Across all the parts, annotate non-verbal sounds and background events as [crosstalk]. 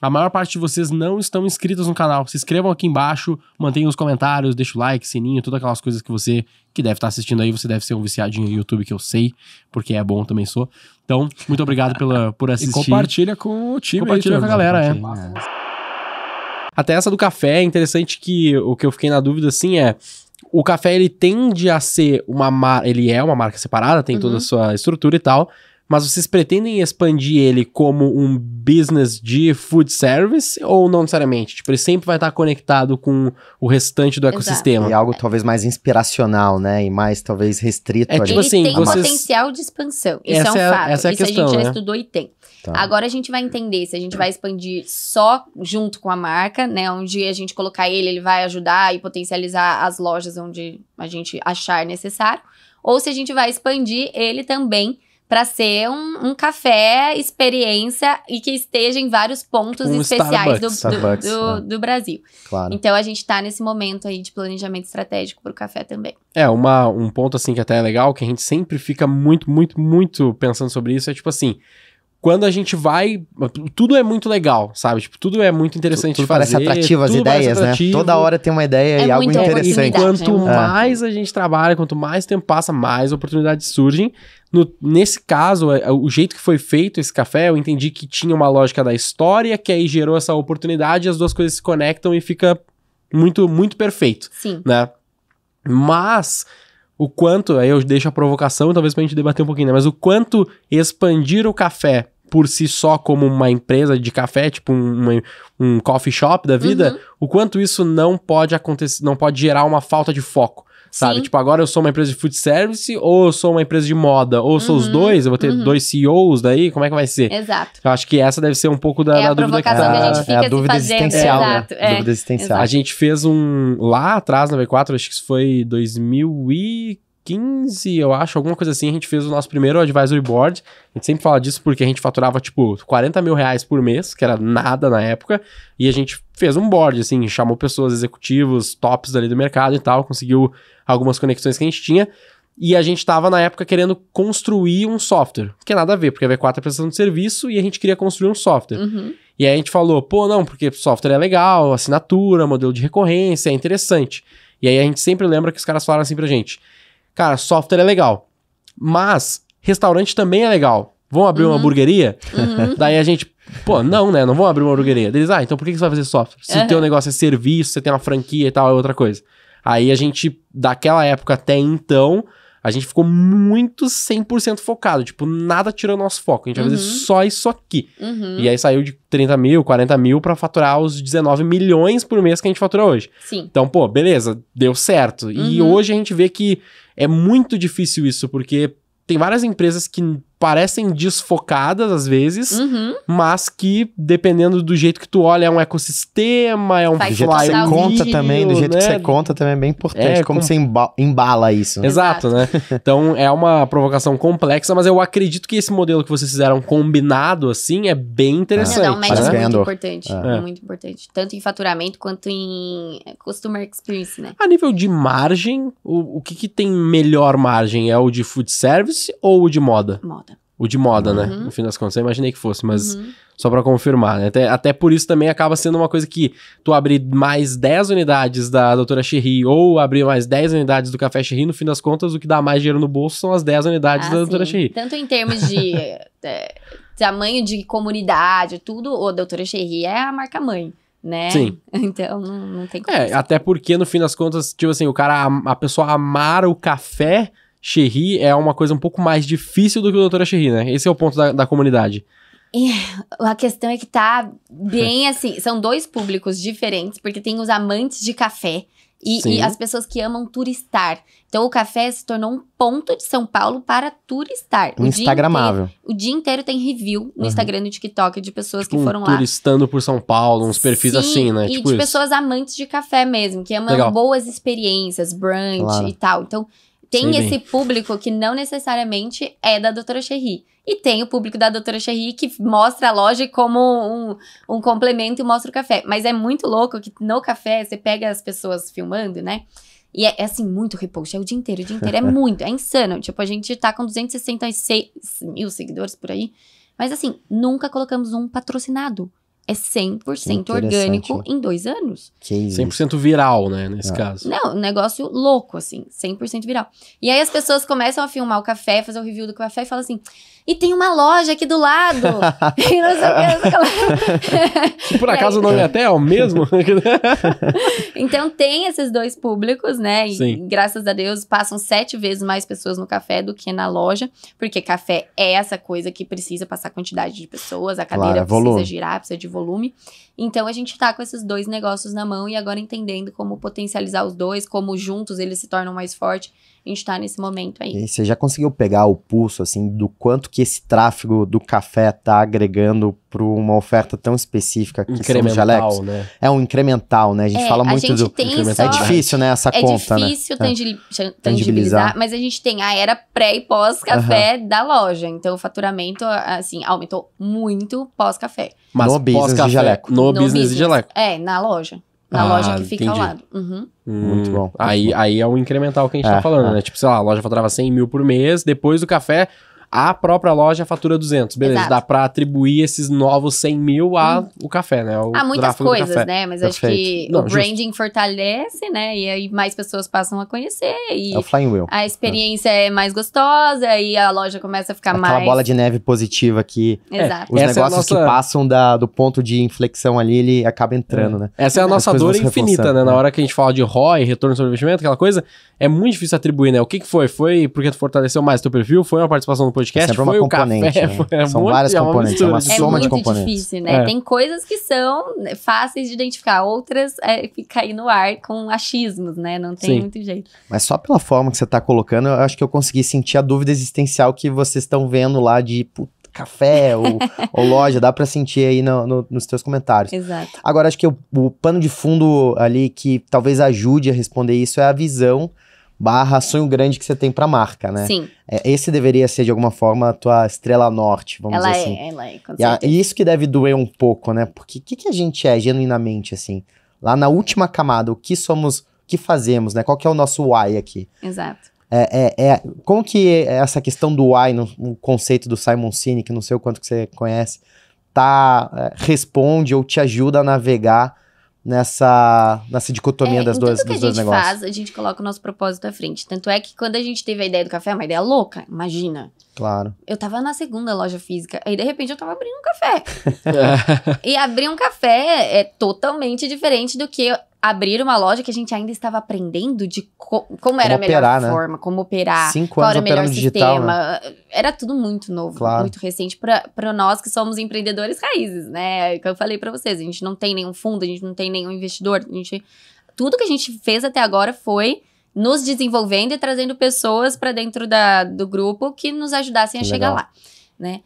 A maior parte de vocês não estão inscritos no canal. Se inscrevam aqui embaixo, mantenham os comentários, deixa o like, sininho, todas aquelas coisas que você que deve estar assistindo aí, você deve ser um viciadinho no YouTube que eu sei, porque é bom também sou. Então, muito obrigado pela, por assistir. e compartilha com o time. Compartilha aí, com a galera, é. Até essa do café, é interessante que o que eu fiquei na dúvida assim é o café ele tende a ser uma marca, ele é uma marca separada, tem uhum. toda a uhum. sua estrutura e tal, mas vocês pretendem expandir ele como um business de food service ou não necessariamente? Tipo, ele sempre vai estar conectado com o restante do ecossistema. Exato. E algo talvez mais inspiracional, né? E mais talvez restrito. É, ali. tipo assim, ele assim, tem vocês... potencial de expansão. Isso é essa é um é, fato. Essa é a Isso questão, a gente já né? estudou e tem. Tá. Agora a gente vai entender se a gente vai expandir só junto com a marca, né? Onde a gente colocar ele, ele vai ajudar e potencializar as lojas onde a gente achar necessário. Ou se a gente vai expandir ele também para ser um, um, café experiência e que esteja em vários pontos um especiais do, do, do, né? do, Brasil. Claro. Então a gente está nesse momento aí de planejamento estratégico para o café também. É, uma, um ponto assim que até é legal, que a gente sempre fica muito, muito, muito pensando sobre isso, é tipo assim, quando a gente vai. Tudo é muito legal, sabe? Tipo, tudo é muito interessante tudo, tudo fazer. Parece atrativo as ideias, né? atrativo. né? Toda hora tem uma ideia é e algo interessante. E quanto né? É. mais a gente trabalha, quanto mais tempo passa, mais oportunidades surgem. No, nesse caso, é, é, o jeito que foi feito esse café, eu entendi que tinha uma lógica da história, que aí gerou essa oportunidade, as duas coisas se conectam e fica muito, muito perfeito. Sim. Né? Mas o quanto, aí eu deixo a provocação, talvez pra gente debater um pouquinho, né? Mas o quanto expandir o café por si só como uma empresa de café, tipo um, um coffee shop da vida, uhum. o quanto isso não pode acontecer, não pode gerar uma falta de foco. Sabe? Sim. Tipo, agora eu sou uma empresa de food service, ou eu sou uma empresa de moda, ou eu sou uhum, os dois, eu vou ter uhum. dois CEOs daí, como é que vai ser? Exato. Eu acho que essa deve ser um pouco da, é da dúvida que, tá, que a tá- gente fica é a dúvida fazendo. existencial. É, né? é. Dúvida existencial. Exato. A gente fez um lá atrás, na V4, acho que isso foi e 15, eu acho, alguma coisa assim, a gente fez o nosso primeiro advisory board. A gente sempre fala disso porque a gente faturava, tipo, 40 mil reais por mês, que era nada na época. E a gente fez um board, assim, chamou pessoas, executivos, tops ali do mercado e tal, conseguiu algumas conexões que a gente tinha. E a gente estava, na época, querendo construir um software. Que é nada a ver, porque a V4 é prestação de serviço e a gente queria construir um software. Uhum. E aí a gente falou, pô, não, porque software é legal, assinatura, modelo de recorrência, é interessante. E aí a gente sempre lembra que os caras falaram assim pra gente: Cara, software é legal. Mas restaurante também é legal. Vamos abrir uhum. uma hamburgueria? Uhum. [laughs] Daí a gente, pô, não, né? Não vamos abrir uma hamburgueria. Eles, ah, então por que você vai fazer software? Se uhum. o teu negócio é serviço, você tem uma franquia e tal, é outra coisa. Aí a gente, daquela época até então, a gente ficou muito 100% focado. Tipo, nada tirou nosso foco. A gente vai fazer uhum. só isso aqui. Uhum. E aí saiu de 30 mil, 40 mil pra faturar os 19 milhões por mês que a gente fatura hoje. Sim. Então, pô, beleza, deu certo. E uhum. hoje a gente vê que é muito difícil isso, porque tem várias empresas que parecem desfocadas às vezes, uhum. mas que dependendo do jeito que tu olha é um ecossistema, é um Faz do jeito que você conta rio, também, do jeito né? que você né? conta também é bem importante é, como com... você embala isso. Né? Exato, né? [laughs] Então é uma provocação complexa, mas eu acredito que esse modelo que vocês fizeram combinado assim é bem é. interessante. É, um match né? muito importante, é. é. muito importante, tanto em faturamento quanto em é, customer experience, né? A nível de margem, o, o que, que tem melhor margem é o de food service ou o de moda? Moda. O de moda, né? uhum. né? No fim das contas, eu imaginei que fosse, mas uhum. só para confirmar, né? Até, até por isso também acaba sendo uma coisa que tu abrir mais 10 unidades da Doutora Xerri ou abrir mais 10 unidades do Café Xerri, no fim das contas, o que dá mais dinheiro no bolso são as 10 unidades ah, da sim. Doutora Xerri. Tanto em termos de [laughs] é, tamanho de comunidade, tudo, o Doutora Xerri é a marca mãe né? Sim. [laughs] Então não, não tem é, como. É, até porque no fim das contas, tipo assim, o cara, a, a pessoa amar o café Xerri é uma coisa um pouco mais difícil do que o Doutora Xerri, né? Esse é o ponto da, da comunidade. A questão é que tá bem [laughs] assim. São dois públicos diferentes, porque tem os amantes de café e, e, as pessoas que amam turistar. Então o café se tornou um ponto de São Paulo para turistar. Um o Instagramável. o dia inteiro tem review no uhum. Instagram e no TikTok de pessoas tipo, que foram um lá. Turistando por São Paulo, uns perfis Sim, assim, né? E tipo de isso. pessoas amantes de café mesmo, que amam Legal. boas experiências, brunch claro. e tal. Então tem esse público que não necessariamente é da Doutora Cherry. E tem o público da Doutora Cherry que mostra a loja como um, um complemento e mostra o café. Mas é muito louco que no café você pega as pessoas filmando, né? E é, é assim, muito repost, é o dia inteiro, o dia inteiro. É [laughs] muito, é insano. Tipo, a gente tá com 266 mil seguidores por aí. Mas assim, nunca colocamos um patrocinado é 100% orgânico em dois anos. Que 100% viral, né, nesse ah. caso. Não, um negócio louco, assim, 100% viral. E aí as pessoas começam a filmar o café, fazer o review do café e falam assim e tem uma loja aqui do lado. [laughs] e não sei o que. Por acaso o nome é. até é o mesmo? [laughs] então tem esses dois públicos, né? E Sim. graças a Deus passam sete vezes mais pessoas no café do que na loja, porque café é essa coisa que precisa passar quantidade de pessoas, a cadeira claro, é precisa volume. girar, precisa de volume. Então a gente tá com esses dois negócios na mão e agora entendendo como potencializar os dois, como juntos eles se tornam mais fortes. A gente tá nesse momento aí. E você já conseguiu pegar o pulso, assim, do quanto que esse tráfego do café tá agregando para uma oferta tão específica que são os jalecos. Né? É um incremental, né? A gente é, fala muito gente do. Só... É difícil, né? Essa é conta. Né? Difícil né? É difícil tangibilizar, mas a gente tem a ah, era pré e pós-café da loja. Então o faturamento, assim, aumentou muito pós-café. Mas no business de jaleco. No, no business, business de jaleco. É, na loja. Na ah, loja que fica ao lado. Uhum. Hum, muito bom. Aí, aí é o incremental que a gente tá é, tá falando, é. né? Tipo, sei lá, a loja faturava 100 mil por mês, depois do café, a própria loja fatura 200. Beleza, Exato. dá para atribuir esses novos 100 mil ao hum. café, né? o Há muitas coisas, né? Mas Perfeito. acho que Não, o justo. branding fortalece, né? E aí mais pessoas passam a conhecer. E é o flying wheel. A experiência é. é mais gostosa e a loja começa a ficar Aquela mais... Aquela bola de neve positiva aqui é, Exato. os Essa é negócios é nossa... que passam da, do ponto de inflexão ali, ele acaba entrando, é. né? Essa é a nossa dor infinita, né? Na né? hora que a gente fala de ROI, retorno sobre investimento, aquela coisa, é muito difícil atribuir, né? O que, que foi? Foi porque tu fortaleceu mais teu perfil? Foi uma participação no podcast? podcast é sempre uma foi componente, o café. Né? São muito, várias é componentes, é uma, mistura, é uma soma de componentes. É muito difícil, né? É. Tem coisas que são fáceis de identificar, outras é, aí no ar com achismos, né? Não tem Sim. muito jeito. Mas só pela forma que você está colocando, eu acho que eu consegui sentir a dúvida existencial que vocês estão vendo lá de, café ou, [laughs] ou, loja, dá para sentir aí no, no, nos teus comentários. Exato. Agora, acho que o, o pano de fundo ali que talvez ajude a responder isso é a visão barra sonho grande que você tem pra marca, né? Sim. É, esse deveria ser, de alguma forma, a tua estrela norte, vamos ela dizer é, assim. É, ela é, com e, a, e isso que deve doer um pouco, né? Porque o que, que a gente é, genuinamente, assim? Lá na última camada, o que somos, o que fazemos, né? Qual que é o nosso why aqui? Exato. É, é, é, como que essa questão do why, no, no, conceito do Simon Sinek, não sei o quanto que você conhece, tá, é, responde ou te ajuda a navegar nessa, nessa dicotomia é, das duas, dos dois negócios. que a gente faz, a gente coloca o nosso propósito à frente. Tanto é que quando a gente teve a ideia do café, é uma ideia louca, imagina. Claro. Eu tava na segunda loja física, aí de repente eu tava abrindo um café. [laughs] e abrir um café é totalmente diferente do que abrir uma loja que a gente ainda estava aprendendo de co como, era a melhor né? forma, como operar, Cinco qual era o melhor digital, sistema. Né? Era tudo muito novo, claro. muito recente para nós que somos empreendedores raízes, né? É que eu falei para vocês, a gente não tem nenhum fundo, a gente não tem nenhum investidor, a gente tudo que a gente fez até agora foi nos desenvolvendo e trazendo pessoas para dentro da, do grupo que nos ajudassem que a legal. chegar lá, né?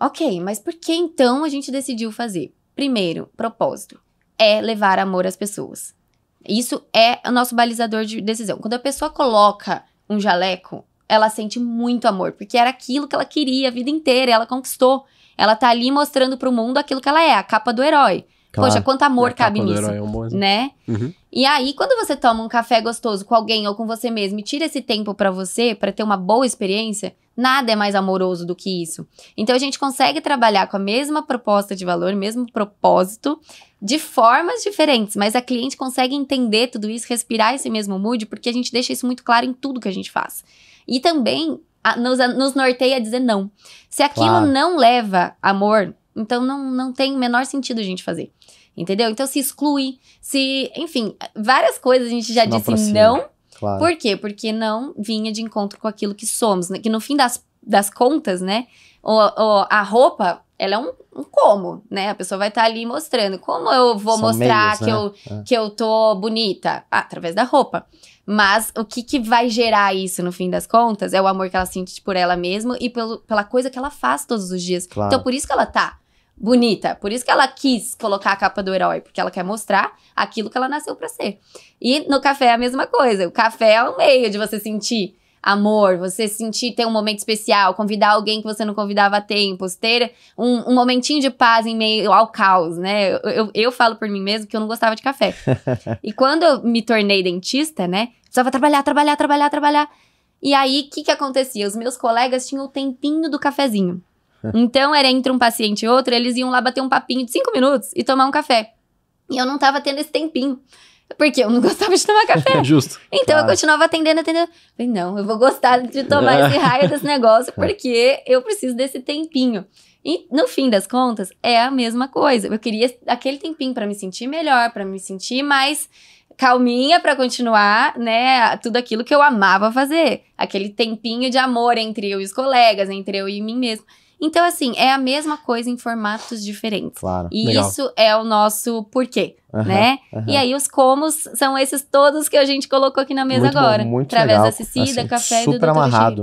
Ok, mas por que então a gente decidiu fazer? Primeiro, propósito é levar amor às pessoas. Isso é o nosso balizador de decisão. Quando a pessoa coloca um jaleco, ela sente muito amor, porque era aquilo que ela queria a vida inteira, ela conquistou. Ela tá ali mostrando pro mundo aquilo que ela é, a capa do herói. Claro, Poxa, quanto amor é cabe nisso, é um né? Uhum. E aí, quando você toma um café gostoso com alguém ou com você mesmo e tira esse tempo para você, para ter uma boa experiência, Nada é mais amoroso do que isso. Então a gente consegue trabalhar com a mesma proposta de valor, mesmo propósito, de formas diferentes, mas a cliente consegue entender tudo isso, respirar esse mesmo mood, porque a gente deixa isso muito claro em tudo que a gente faz. E também a, nos, a, nos, norteia a dizer não. Se aquilo claro. não leva amor, então não, não tem o menor sentido a gente fazer. Entendeu? Então se exclui, se. Enfim, várias coisas a gente já disse não Claro. Por quê? Porque não vinha de encontro com aquilo que somos. Né? Que no fim das, das contas, né? O, o a roupa, ela é um, um, como, né? A pessoa vai estar tá ali mostrando. Como eu vou São mostrar meios, que, né? eu, é. que eu tô bonita? Ah, através da roupa. Mas o que, que vai gerar isso no fim das contas é o amor que ela sente por ela mesma e pelo, pela coisa que ela faz todos os dias. Então, claro. Então, por isso que ela tá bonita. Por isso que ela quis colocar a capa do herói, porque ela quer mostrar aquilo que ela nasceu para ser. E no café é a mesma coisa. O café é um meio de você sentir amor, você sentir ter um momento especial, convidar alguém que você não convidava há tempos, ter um, um momentinho de paz em meio ao caos, né? Eu, eu, eu falo por mim mesmo que eu não gostava de café. [laughs] e quando eu me tornei dentista, né? Precisava trabalhar, trabalhar, trabalhar, trabalhar. E aí, o que, que acontecia? Os meus colegas tinham o tempinho do cafezinho. Então era entre um paciente e outro, eles iam lá bater um papinho de cinco minutos e tomar um café. E eu não tava tendo esse tempinho. Porque eu não [laughs] gostava de tomar café. É [laughs] justo. Então claro. eu continuava atendendo, atendendo. Falei, não, eu vou gostar de tomar esse [laughs] raio desse negócio, é. porque eu preciso desse tempinho. E no fim das contas, é a mesma coisa. Eu queria aquele tempinho para me sentir melhor, para me sentir mais calminha para continuar, né, tudo aquilo que eu amava fazer. Aquele tempinho de amor entre eu e os colegas, entre eu e mim mesmo. Então, assim, é a mesma coisa em formatos diferentes. Claro. E legal. isso é o nosso porquê, uhum, né? Uhum. E aí, os comos são esses todos que a gente colocou aqui na mesa muito agora. Bom, muito através legal. da Cecida, assim, café e do Super amarrado.